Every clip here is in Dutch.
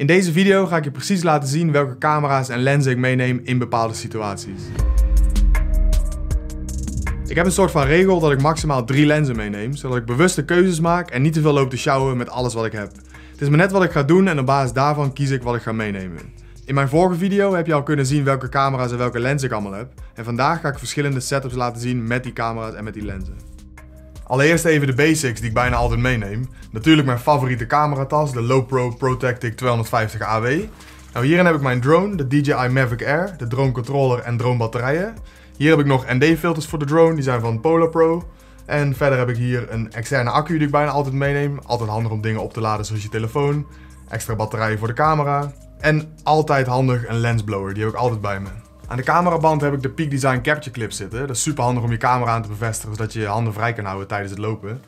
In deze video ga ik je precies laten zien welke camera's en lenzen ik meeneem in bepaalde situaties. Ik heb een soort van regel dat ik maximaal drie lenzen meeneem, zodat ik bewuste keuzes maak en niet te veel loop te sjouwen met alles wat ik heb. Het is me net wat ik ga doen en op basis daarvan kies ik wat ik ga meenemen. In mijn vorige video heb je al kunnen zien welke camera's en welke lens ik allemaal heb. En vandaag ga ik verschillende setups laten zien met die camera's en met die lenzen. Allereerst even de basics die ik bijna altijd meeneem. Natuurlijk mijn favoriete cameratas, de Lowepro ProTactic 250 AW. Nou, hierin heb ik mijn drone, de DJI Mavic Air, de drone controller en drone batterijen. Hier heb ik nog ND filters voor de drone, die zijn van Polar Pro. En verder heb ik hier een externe accu die ik bijna altijd meeneem. Altijd handig om dingen op te laden zoals je telefoon. Extra batterijen voor de camera. En altijd handig een lensblower, die heb ik altijd bij me. Aan de cameraband heb ik de Peak Design Capture Clip zitten. Dat is super handig om je camera aan te bevestigen, zodat je je handen vrij kan houden tijdens het lopen. Nou,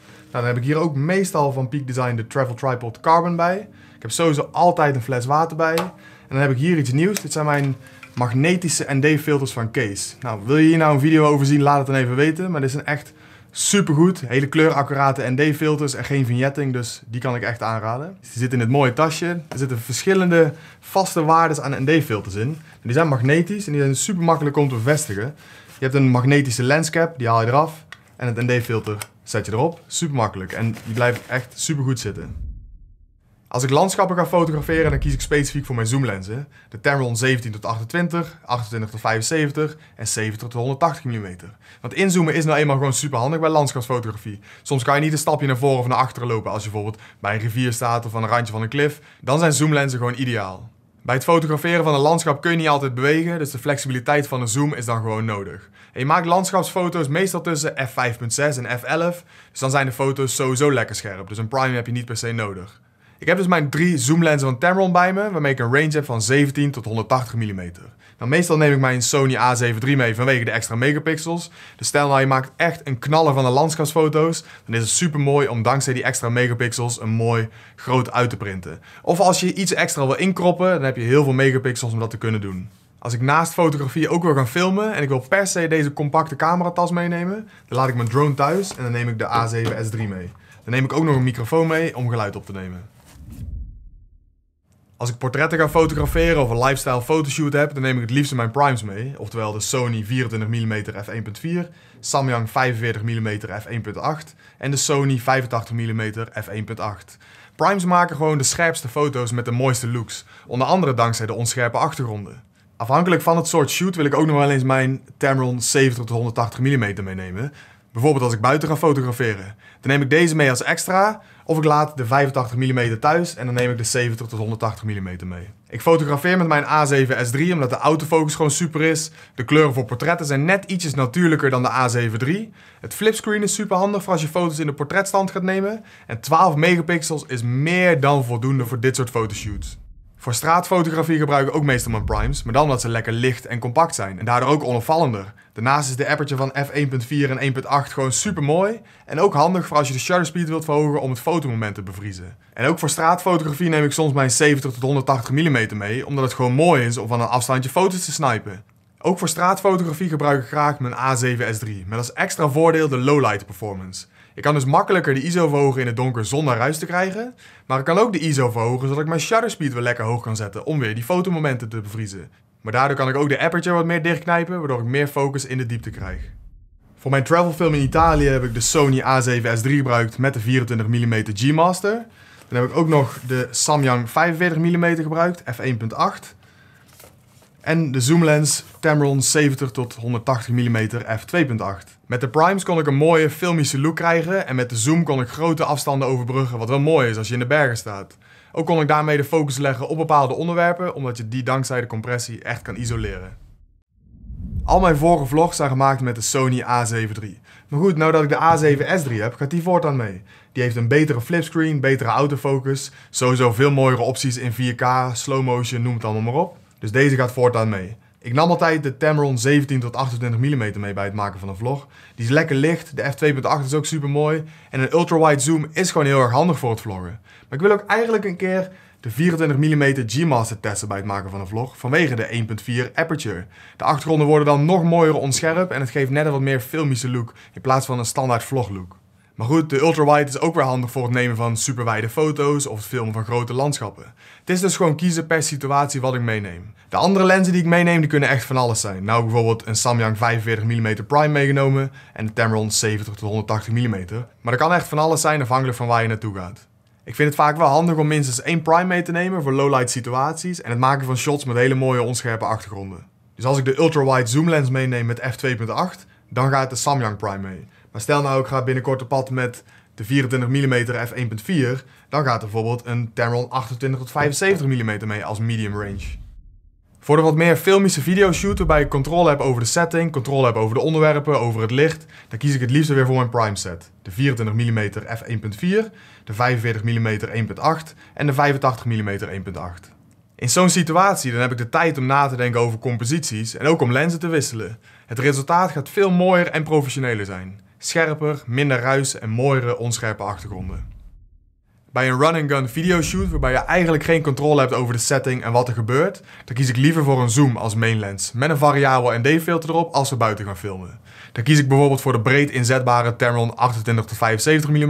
dan heb ik hier ook meestal van Peak Design de Travel Tripod Carbon bij. Ik heb sowieso altijd een fles water bij. En dan heb ik hier iets nieuws. Dit zijn mijn magnetische ND-filters van Case. Nou, wil je hier nou een video over zien, laat het dan even weten. Maar dit is een echt Supergoed, hele kleuraccurate ND-filters en geen vignetting, dus die kan ik echt aanraden. Die zit in het mooie tasje. Er zitten verschillende vaste waarden aan ND-filters in. die zijn magnetisch en die zijn super makkelijk om te bevestigen. Je hebt een magnetische lenscap, die haal je eraf. En het ND-filter zet je erop. Super makkelijk en die blijft echt supergoed zitten. Als ik landschappen ga fotograferen, dan kies ik specifiek voor mijn zoomlenzen. De Tamron 17 tot 28, 28 tot 75 en 70 tot 180 mm. Want inzoomen is nou eenmaal gewoon super handig bij landschapsfotografie. Soms kan je niet een stapje naar voren of naar achteren lopen als je bijvoorbeeld bij een rivier staat of aan een randje van een klif. Dan zijn zoomlenzen gewoon ideaal. Bij het fotograferen van een landschap kun je niet altijd bewegen, dus de flexibiliteit van een zoom is dan gewoon nodig. En je maakt landschapsfoto's meestal tussen f5.6 en f11, dus dan zijn de foto's sowieso lekker scherp, dus een prime heb je niet per se nodig. Ik heb dus mijn drie zoomlenzen van Tamron bij me, waarmee ik een range heb van 17 tot 180 mm. Nou, meestal neem ik mijn Sony A7 III mee vanwege de extra megapixels. Dus stel nou je maakt echt een knaller van de landschapsfoto's, dan is het super mooi om dankzij die extra megapixels een mooi groot uit te printen. Of als je iets extra wil inkroppen, dan heb je heel veel megapixels om dat te kunnen doen. Als ik naast fotografie ook wil gaan filmen en ik wil per se deze compacte cameratas meenemen, dan laat ik mijn drone thuis en dan neem ik de A7S3 mee. Dan neem ik ook nog een microfoon mee om geluid op te nemen. Als ik portretten ga fotograferen of een lifestyle fotoshoot heb, dan neem ik het liefst mijn primes mee. Oftewel de Sony 24mm f1.4, Samyang 45mm f1.8 en de Sony 85mm f1.8. Primes maken gewoon de scherpste foto's met de mooiste looks, onder andere dankzij de onscherpe achtergronden. Afhankelijk van het soort shoot wil ik ook nog wel eens mijn Tamron 70 180 mm meenemen. Bijvoorbeeld als ik buiten ga fotograferen. Dan neem ik deze mee als extra, of ik laat de 85 mm thuis en dan neem ik de 70 tot 180 mm mee. Ik fotografeer met mijn A7S3 omdat de autofocus gewoon super is. De kleuren voor portretten zijn net ietsjes natuurlijker dan de A7 III. Het flipscreen is super handig voor als je foto's in de portretstand gaat nemen. En 12 megapixels is meer dan voldoende voor dit soort fotoshoots. Voor straatfotografie gebruik ik ook meestal mijn primes, maar dan omdat ze lekker licht en compact zijn en daardoor ook onopvallender. Daarnaast is de appertje van f1.4 en 1.8 gewoon super mooi en ook handig voor als je de shutter speed wilt verhogen om het fotomoment te bevriezen. En ook voor straatfotografie neem ik soms mijn 70 tot 180 mm mee, omdat het gewoon mooi is om van een afstandje foto's te snipen. Ook voor straatfotografie gebruik ik graag mijn A7S3, met als extra voordeel de lowlight performance. Ik kan dus makkelijker de ISO verhogen in het donker zonder ruis te krijgen. Maar ik kan ook de ISO verhogen zodat ik mijn shutter speed weer lekker hoog kan zetten om weer die fotomomenten te bevriezen. Maar daardoor kan ik ook de aperture wat meer dichtknijpen, waardoor ik meer focus in de diepte krijg. Voor mijn travelfilm in Italië heb ik de Sony A7S III gebruikt met de 24 mm G-Master. Dan heb ik ook nog de Samyang 45 mm gebruikt, f1.8. En de zoomlens Tamron 70 tot 180 mm f2.8. Met de primes kon ik een mooie filmische look krijgen en met de zoom kon ik grote afstanden overbruggen, wat wel mooi is als je in de bergen staat. Ook kon ik daarmee de focus leggen op bepaalde onderwerpen, omdat je die dankzij de compressie echt kan isoleren. Al mijn vorige vlogs zijn gemaakt met de Sony a7 III. Maar goed, nou dat ik de A7S III heb, gaat die voortaan mee. Die heeft een betere flipscreen, betere autofocus, sowieso veel mooiere opties in 4K, slow motion, noem het allemaal maar op. Dus deze gaat voortaan mee. Ik nam altijd de Tamron 17 tot 28 mm mee bij het maken van een vlog. Die is lekker licht, de f2.8 is ook super mooi. En een ultrawide zoom is gewoon heel erg handig voor het vloggen. Maar ik wil ook eigenlijk een keer de 24 mm G-Master testen bij het maken van een vlog vanwege de 1.4 aperture. De achtergronden worden dan nog mooier onscherp en het geeft net een wat meer filmische look in plaats van een standaard vloglook. Maar goed, de ultrawide is ook weer handig voor het nemen van superwijde foto's of het filmen van grote landschappen. Het is dus gewoon kiezen per situatie wat ik meeneem. De andere lenzen die ik meeneem, die kunnen echt van alles zijn. Nou bijvoorbeeld een Samyang 45mm prime meegenomen en de Tamron 70 tot 180 mm. Maar dat kan echt van alles zijn afhankelijk van waar je naartoe gaat. Ik vind het vaak wel handig om minstens één prime mee te nemen voor lowlight situaties en het maken van shots met hele mooie onscherpe achtergronden. Dus als ik de ultrawide zoomlens meeneem met f2.8, dan gaat de Samyang prime mee. Maar stel nou, ik ga binnenkort op pad met de 24 mm f1.4, dan gaat er bijvoorbeeld een Tamron 28 tot 75 mm mee als medium range. Voor de wat meer filmische videoshoot waarbij ik controle heb over de setting, controle heb over de onderwerpen, over het licht, dan kies ik het liefst weer voor mijn prime set. De 24 mm f1.4, de 45 mm 1.8 en de 85 mm 1.8. In zo'n situatie dan heb ik de tijd om na te denken over composities en ook om lenzen te wisselen. Het resultaat gaat veel mooier en professioneler zijn scherper, minder ruis en mooiere onscherpe achtergronden. Bij een run-and-gun shoot, waarbij je eigenlijk geen controle hebt over de setting en wat er gebeurt, dan kies ik liever voor een zoom als main lens, met een variabel ND-filter erop als we buiten gaan filmen. Dan kies ik bijvoorbeeld voor de breed inzetbare Tamron 28 tot 75 mm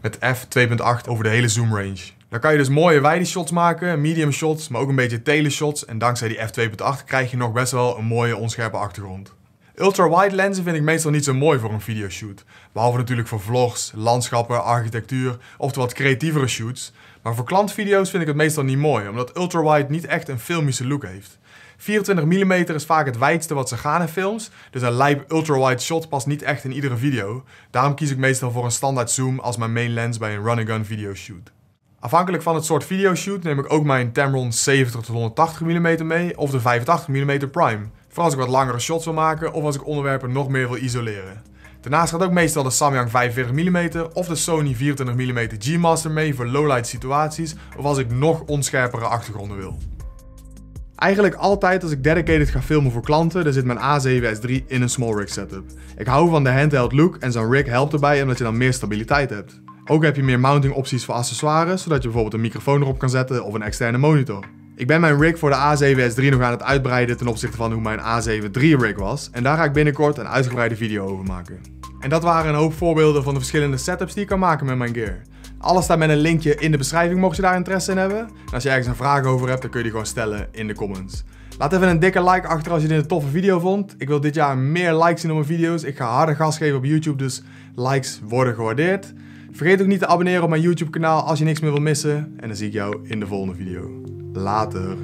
met f 2.8 over de hele zoom range. Dan kan je dus mooie wijde shots maken, medium shots, maar ook een beetje tele shots. en dankzij die f 2.8 krijg je nog best wel een mooie onscherpe achtergrond. Ultra-wide lenzen vind ik meestal niet zo mooi voor een videoshoot. Behalve natuurlijk voor vlogs, landschappen, architectuur of de wat creatievere shoots. Maar voor klantvideo's vind ik het meestal niet mooi, omdat ultra-wide niet echt een filmische look heeft. 24 mm is vaak het wijdste wat ze gaan in films, dus een lijp ultra-wide shot past niet echt in iedere video. Daarom kies ik meestal voor een standaard zoom als mijn main lens bij een run-and-gun videoshoot. Afhankelijk van het soort videoshoot neem ik ook mijn Tamron 70-180 mm mee of de 85 mm prime vooral als ik wat langere shots wil maken of als ik onderwerpen nog meer wil isoleren. Daarnaast gaat ook meestal de Samyang 45mm of de Sony 24mm G-Master mee voor lowlight situaties of als ik nog onscherpere achtergronden wil. Eigenlijk altijd als ik dedicated ga filmen voor klanten, dan zit mijn A7S3 in een small rig setup. Ik hou van de handheld look en zo'n rig helpt erbij omdat je dan meer stabiliteit hebt. Ook heb je meer mounting opties voor accessoires, zodat je bijvoorbeeld een microfoon erop kan zetten of een externe monitor. Ik ben mijn rig voor de A7S 3 nog aan het uitbreiden ten opzichte van hoe mijn A7 III rig was. En daar ga ik binnenkort een uitgebreide video over maken. En dat waren een hoop voorbeelden van de verschillende setups die ik kan maken met mijn gear. Alles staat met een linkje in de beschrijving mocht je daar interesse in hebben. En als je ergens een vraag over hebt, dan kun je die gewoon stellen in de comments. Laat even een dikke like achter als je dit een toffe video vond. Ik wil dit jaar meer likes zien op mijn video's. Ik ga harde gas geven op YouTube, dus likes worden gewaardeerd. Vergeet ook niet te abonneren op mijn YouTube kanaal als je niks meer wil missen. En dan zie ik jou in de volgende video. Later.